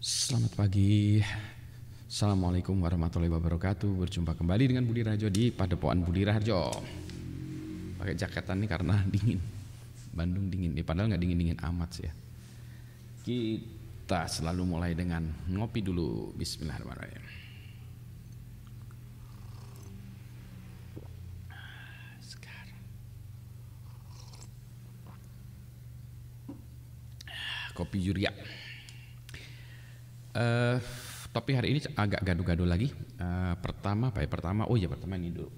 Selamat pagi. Assalamualaikum warahmatullahi wabarakatuh. Berjumpa kembali dengan Budi Rajo di Padepokan Budi Rajo. Pakai jaketan nih karena dingin. Bandung dingin. Ya, padahal nggak dingin-dingin amat sih ya. Kita selalu mulai dengan ngopi dulu. Bismillahirrahmanirrahim. Sekarang. Kopi Yuria. Uh, eh, topik hari ini agak gaduh-gaduh lagi. Uh, pertama apa ya? Pertama, oh ya pertama ini dulu.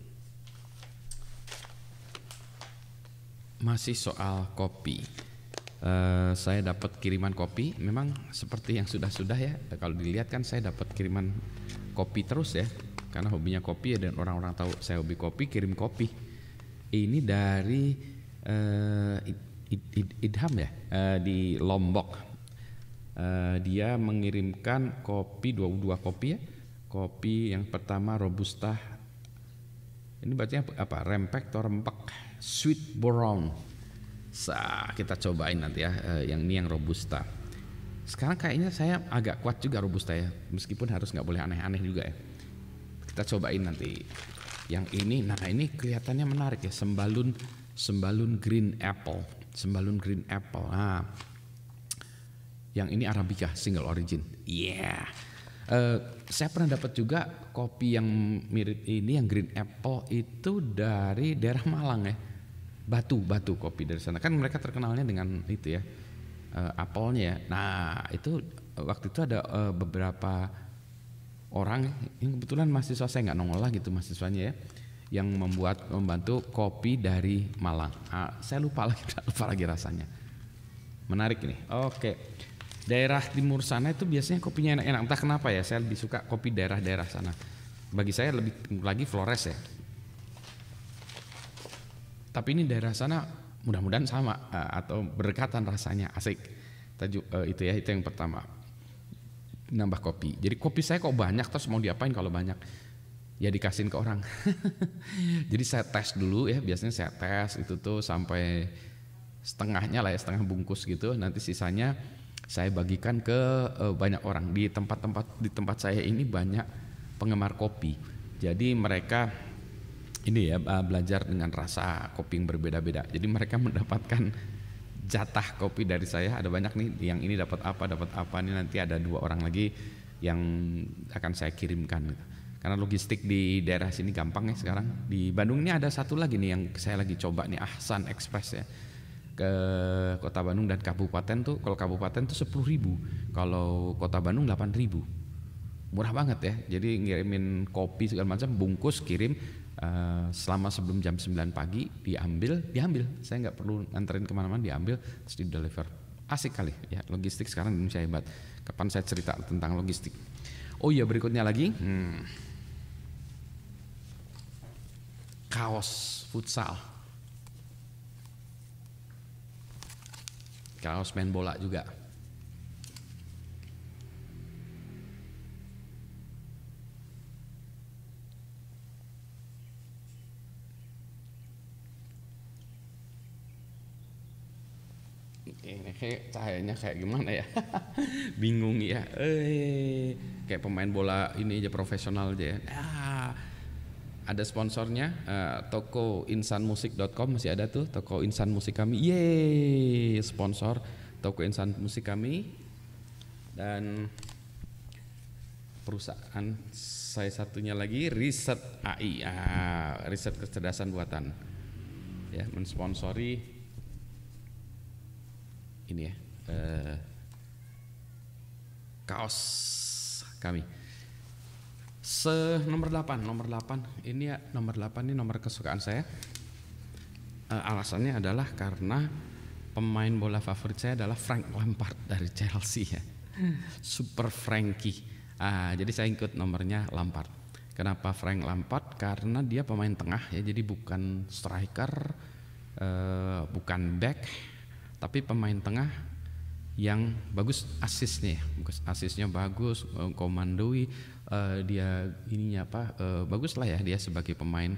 Masih soal kopi. Uh, saya dapat kiriman kopi. Memang seperti yang sudah-sudah ya. Kalau dilihat kan saya dapat kiriman kopi terus ya. Karena hobinya kopi ya dan orang-orang tahu saya hobi kopi, kirim kopi. Ini dari uh, Idham ya uh, di Lombok uh, dia mengirimkan kopi dua, dua kopi ya. Kopi yang pertama robusta. Ini bacanya apa? Rempek atau rempek? Sweet brown. Sa, kita cobain nanti ya. Uh, yang ini yang robusta. Sekarang kayaknya saya agak kuat juga robusta ya. Meskipun harus nggak boleh aneh-aneh juga ya. Kita cobain nanti. Yang ini, nah ini kelihatannya menarik ya. Sembalun sembalun green apple. Sembalun green apple. Nah, yang ini Arabica single origin. Yeah. Uh, saya pernah dapat juga kopi yang mirip ini yang green apple itu dari daerah Malang ya. Batu, batu kopi dari sana. Kan mereka terkenalnya dengan itu ya. Uh, apelnya ya. Nah, itu waktu itu ada uh, beberapa orang ya, yang kebetulan mahasiswa saya nggak nongol lah gitu mahasiswanya ya yang membuat membantu kopi dari Malang. Ah, saya lupa lagi lupa lagi rasanya. Menarik nih. Oke daerah timur sana itu biasanya kopinya enak-enak entah kenapa ya saya lebih suka kopi daerah-daerah sana bagi saya lebih lagi Flores ya tapi ini daerah sana mudah-mudahan sama eh, atau berdekatan rasanya asik tajuk eh, itu ya itu yang pertama nambah kopi jadi kopi saya kok banyak terus mau diapain kalau banyak ya dikasihin ke orang jadi saya tes dulu ya biasanya saya tes itu tuh sampai setengahnya lah ya setengah bungkus gitu nanti sisanya saya bagikan ke uh, banyak orang di tempat-tempat di tempat saya ini banyak penggemar kopi. Jadi mereka ini ya eh, belajar dengan rasa kopi yang berbeda-beda. Jadi mereka mendapatkan jatah kopi dari saya ada banyak nih yang ini dapat apa dapat apa nih nanti ada dua orang lagi yang akan saya kirimkan karena logistik di daerah sini gampang ya sekarang di Bandung ini ada satu lagi nih yang saya lagi coba nih Ahsan Express ya ke Kota Bandung dan kabupaten tuh kalau kabupaten tuh sepuluh ribu kalau Kota Bandung delapan ribu murah banget ya jadi ngirimin kopi segala macam bungkus kirim uh, selama sebelum jam 9 pagi diambil diambil saya nggak perlu nganterin kemana-mana diambil terus di deliver asik kali ya logistik sekarang Indonesia hebat kapan saya cerita tentang logistik oh iya berikutnya lagi hmm. kaos futsal Kalau main bola juga. Ini kayak cahayanya kayak gimana ya? Bingung ya. Eh, kayak pemain bola ini aja profesional aja ya. Ah, ada sponsornya uh, toko insanmusik.com masih ada tuh toko insan musik kami yeay sponsor toko insan musik kami dan perusahaan saya satunya lagi riset AI ah, riset kecerdasan buatan ya mensponsori ini ya eh, kaos kami se nomor 8 nomor 8 ini ya nomor 8 ini nomor kesukaan saya eh, alasannya adalah karena pemain bola favorit saya adalah Frank Lampard dari Chelsea ya. Hmm. Super Frankie. Ah, jadi saya ikut nomornya Lampard. Kenapa Frank Lampard? Karena dia pemain tengah ya, jadi bukan striker, eh, bukan back, tapi pemain tengah yang bagus asisnya, ya. bagus asisnya bagus, eh, komandoi eh, dia ininya apa? Eh, bagus lah ya dia sebagai pemain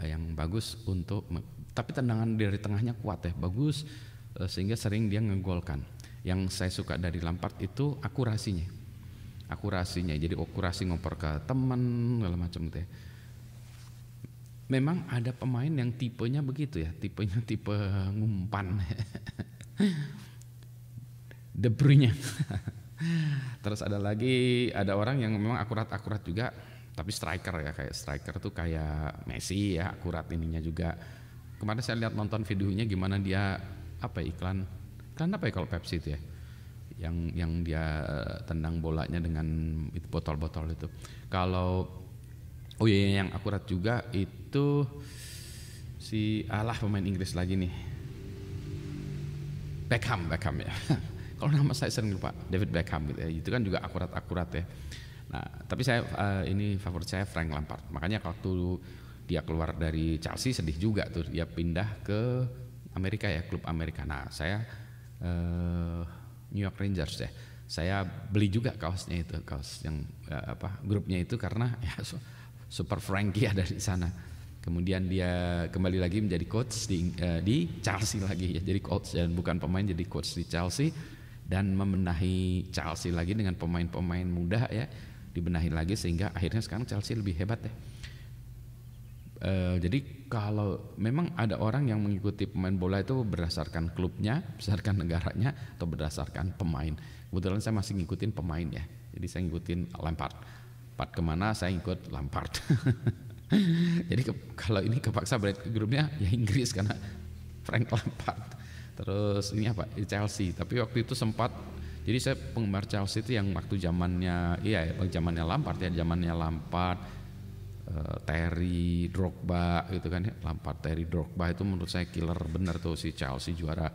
eh, yang bagus untuk tapi tendangan dari tengahnya kuat ya, bagus Eh, sehingga sering dia ngegolkan. Yang saya suka dari Lampard itu akurasinya. Akurasinya. Jadi akurasi ngoper ke teman segala macam gitu ya. Memang ada pemain yang tipenya begitu ya, tipenya tipe ngumpan. debrunya. Terus ada lagi ada orang yang memang akurat-akurat juga, tapi striker ya kayak striker tuh kayak Messi ya akurat ininya juga. Kemarin saya lihat nonton videonya gimana dia apa ya, iklan iklan apa ya kalau Pepsi itu ya yang yang dia eh, tendang bolanya dengan botol-botol itu kalau oh iya, iya yang akurat juga itu si Allah pemain Inggris lagi nih Beckham Beckham ya kalau nama saya sering lupa David Beckham gitu ya itu kan juga akurat-akurat ya nah tapi saya uh, ini favorit saya Frank Lampard makanya waktu dia keluar dari Chelsea sedih juga tuh dia pindah ke Amerika ya klub Amerika. Nah saya uh, New York Rangers ya. Saya beli juga kaosnya itu kaos yang uh, apa grupnya itu karena ya Super Frankie ada di sana. Kemudian dia kembali lagi menjadi coach di, uh, di Chelsea lagi ya jadi coach dan bukan pemain jadi coach di Chelsea dan membenahi Chelsea lagi dengan pemain-pemain muda ya dibenahi lagi sehingga akhirnya sekarang Chelsea lebih hebat ya. Eh, jadi kalau memang ada orang yang mengikuti pemain bola itu berdasarkan klubnya, berdasarkan negaranya, atau berdasarkan pemain. Kebetulan saya masih ngikutin pemain ya. Jadi saya ngikutin Lampard. Lampard kemana saya ikut Lampard. jadi ke, kalau ini kepaksa berat ke grupnya ya Inggris karena Frank Lampard. Terus ini apa? Chelsea. Tapi waktu itu sempat jadi saya penggemar Chelsea itu yang waktu zamannya iya zamannya Lampard ya zamannya Lampard Eh, Terry Drogba gitu kan ya Lampard Terry Drogba itu menurut saya killer bener tuh si Chelsea juara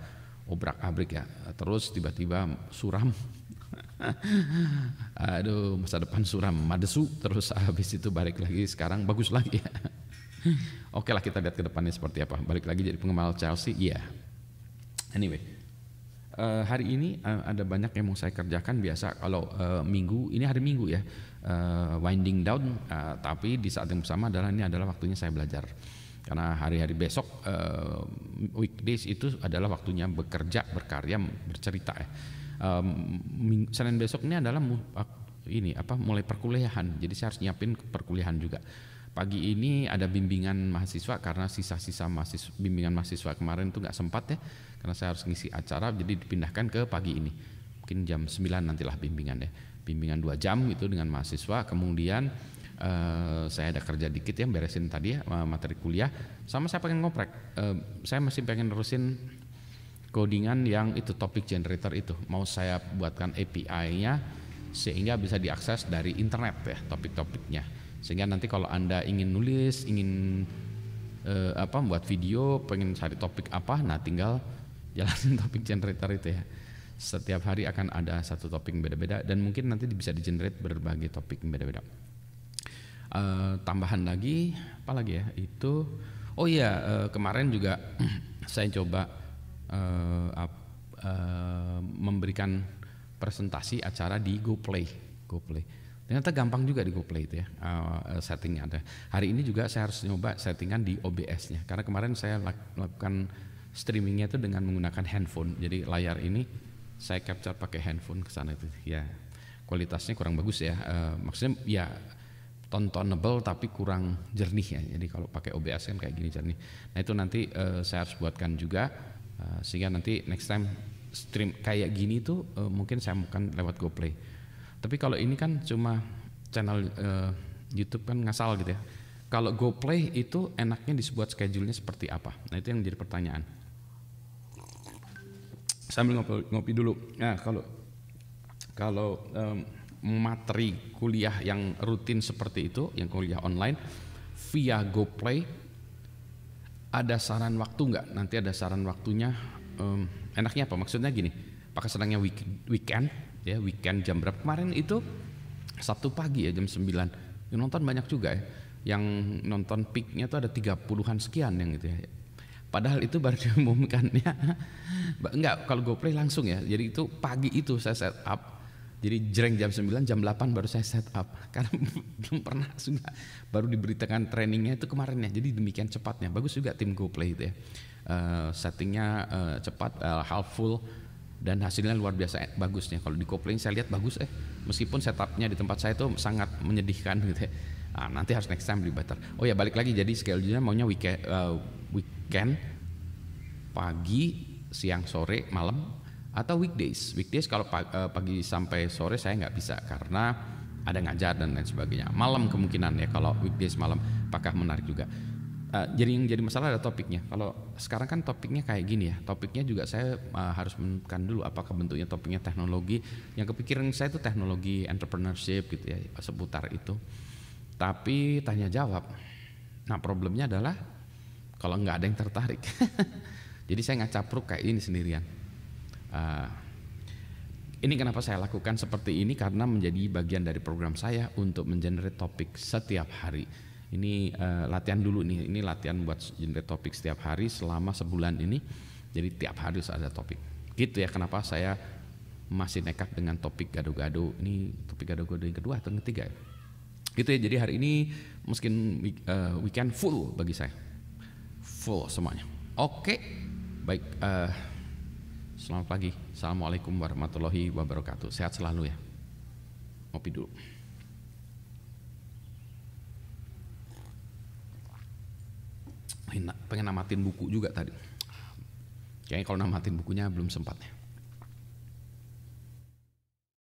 obrak abrik ya terus tiba-tiba suram aduh masa depan suram madesu terus habis itu balik lagi sekarang bagus lagi ya oke lah kita lihat ke depannya seperti apa balik lagi jadi pengemal Chelsea iya yeah. anyway uh, hari ini uh, ada banyak yang mau saya kerjakan biasa kalau uh, minggu ini hari minggu ya uh, winding down uh, tapi di saat yang sama adalah ini adalah waktunya saya belajar karena hari-hari besok uh, weekdays itu adalah waktunya bekerja berkarya bercerita ya um, Senin besok ini adalah ini apa mulai perkuliahan jadi saya harus nyiapin perkuliahan juga Pagi ini ada bimbingan mahasiswa karena sisa-sisa mahasiswa, bimbingan mahasiswa kemarin itu nggak sempat ya karena saya harus ngisi acara jadi dipindahkan ke pagi ini. Mungkin jam 9 nantilah bimbingan ya. Bimbingan dua jam itu dengan mahasiswa kemudian eh, saya ada kerja dikit ya beresin tadi ya materi kuliah sama saya pengen ngoprek eh, saya masih pengen nerusin codingan yang itu topik generator itu mau saya buatkan API-nya sehingga bisa diakses dari internet ya topik-topiknya sehingga nanti kalau Anda ingin nulis, ingin eh, apa membuat video, pengen cari topik apa, nah tinggal jalanin topik generator itu ya. Setiap hari akan ada satu topik beda-beda dan mungkin nanti bisa di generate berbagai topik beda-beda. Uh, tambahan lagi apa lagi ya itu oh iya uh, kemarin juga saya coba uh, uh, memberikan presentasi acara di GoPlay GoPlay Ternyata gampang juga di GoPlay itu ya uh, settingnya ada. Hari ini juga saya harus nyoba settingan di OBS-nya karena kemarin saya lakukan streamingnya itu dengan menggunakan handphone. Jadi layar ini saya capture pakai handphone ke sana itu. Ya kualitasnya kurang bagus ya. Uh, maksudnya ya tontonable tapi kurang jernih ya. Jadi kalau pakai OBS kan kayak gini jernih. Nah itu nanti uh, saya harus buatkan juga uh, sehingga nanti next time stream kayak gini tuh uh, mungkin saya bukan lewat GoPlay tapi kalau ini kan cuma channel uh, YouTube kan ngasal gitu ya. Kalau GoPlay itu enaknya dibuat schedule-nya seperti apa? Nah itu yang jadi pertanyaan. Sambil ngopi, ngopi dulu. Nah kalau kalau um, materi kuliah yang rutin seperti itu, yang kuliah online via GoPlay, ada saran waktu nggak? Nanti ada saran waktunya. Um, enaknya apa? Maksudnya gini, pakai senangnya week, weekend ya weekend jam berapa kemarin itu Sabtu pagi ya jam 9 yang nonton banyak juga ya yang nonton peaknya itu ada 30-an sekian yang gitu ya padahal itu baru diumumkannya enggak kalau GoPlay langsung ya jadi itu pagi itu saya set up jadi jreng jam 9 jam 8 baru saya set up karena belum pernah sudah baru diberitakan trainingnya itu kemarin ya jadi demikian cepatnya bagus juga tim GoPlay itu ya uh, settingnya uh, cepat uh, half full dan hasilnya luar biasa eh, bagusnya kalau di kopling saya lihat bagus eh meskipun setupnya di tempat saya itu sangat menyedihkan gitu ya nah, nanti harus next time lebih better oh ya balik lagi jadi schedule-nya maunya weekend uh, weekend pagi siang sore malam atau weekdays weekdays kalau pagi, uh, eh, pagi sampai sore saya nggak bisa karena ada ngajar dan lain sebagainya malam kemungkinan ya kalau weekdays malam apakah menarik juga uh, jadi yang jadi masalah ada topiknya. Kalau sekarang kan topiknya kayak gini ya. Topiknya juga saya uh, harus menentukan dulu apakah bentuknya topiknya teknologi. Yang kepikiran saya itu teknologi entrepreneurship gitu ya seputar itu. Tapi tanya jawab. Nah problemnya adalah kalau nggak ada yang tertarik. jadi saya nggak capruk kayak ini sendirian. Uh, ini kenapa saya lakukan seperti ini karena menjadi bagian dari program saya untuk mengenerate topik setiap hari ini uh, latihan dulu nih ini latihan buat jenre topik setiap hari selama sebulan ini jadi tiap hari harus ada topik gitu ya kenapa saya masih nekat dengan topik gado-gado ini topik gado-gado yang kedua atau yang ketiga gitu ya jadi hari ini mungkin uh, weekend full bagi saya full semuanya oke okay. baik uh, selamat pagi assalamualaikum warahmatullahi wabarakatuh sehat selalu ya ngopi dulu pengen pengen namatin buku juga tadi. Kayaknya kalau namatin bukunya belum sempatnya.